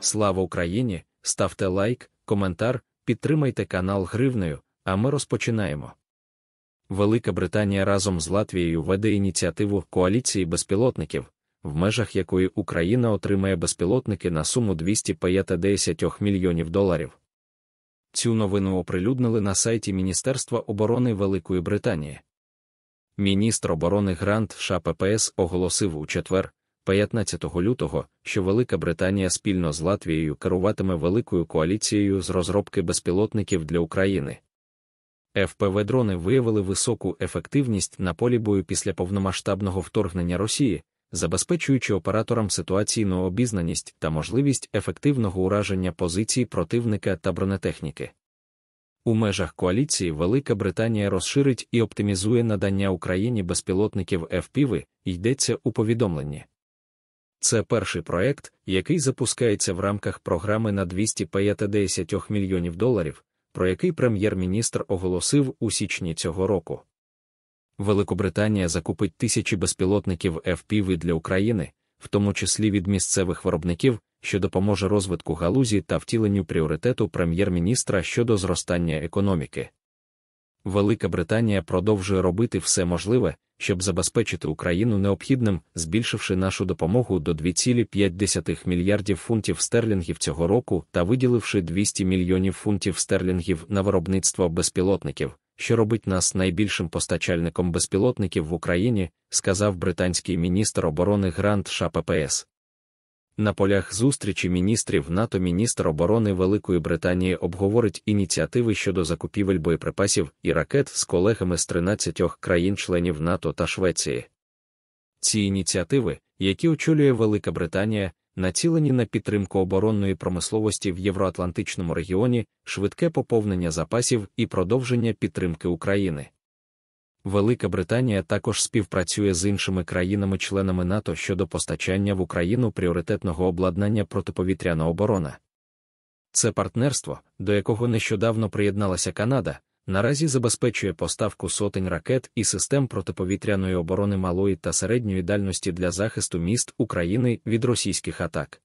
Слава Україні! Ставте лайк, коментар, підтримайте канал гривнею, а ми розпочинаємо. Велика Британія разом з Латвією веде ініціативу коаліції безпілотників, в межах якої Україна отримає безпілотники на суму 250 мільйонів доларів. Цю новину оприлюднили на сайті Міністерства оборони Великої Британії. Міністр оборони Грант США оголосив у четвер, 15 лютого, що Велика Британія спільно з Латвією керуватиме великою коаліцією з розробки безпілотників для України. ФПВ дрони виявили високу ефективність на полі бою після повномасштабного вторгнення Росії, забезпечуючи операторам ситуаційну обізнаність та можливість ефективного ураження позицій противника та бронетехніки. У межах коаліції Велика Британія розширить і оптимізує надання Україні безпілотників ФПВ, йдеться у повідомленні. Це перший проект, який запускається в рамках програми на 250 мільйонів доларів, про який прем'єр-міністр оголосив у січні цього року. Великобританія закупить тисячі безпілотників FPV для України, в тому числі від місцевих виробників, що допоможе розвитку галузі та втіленню пріоритету прем'єр-міністра щодо зростання економіки. Велика Британія продовжує робити все можливе, щоб забезпечити Україну необхідним, збільшивши нашу допомогу до 2,5 мільярдів фунтів стерлінгів цього року та виділивши 200 мільйонів фунтів стерлінгів на виробництво безпілотників, що робить нас найбільшим постачальником безпілотників в Україні, сказав британський міністр оборони Грант ППС. На полях зустрічі міністрів НАТО міністр оборони Великої Британії обговорить ініціативи щодо закупівель боєприпасів і ракет з колегами з 13 країн-членів НАТО та Швеції. Ці ініціативи, які очолює Велика Британія, націлені на підтримку оборонної промисловості в Євроатлантичному регіоні, швидке поповнення запасів і продовження підтримки України. Велика Британія також співпрацює з іншими країнами-членами НАТО щодо постачання в Україну пріоритетного обладнання протиповітряна оборони. Це партнерство, до якого нещодавно приєдналася Канада, наразі забезпечує поставку сотень ракет і систем протиповітряної оборони малої та середньої дальності для захисту міст України від російських атак.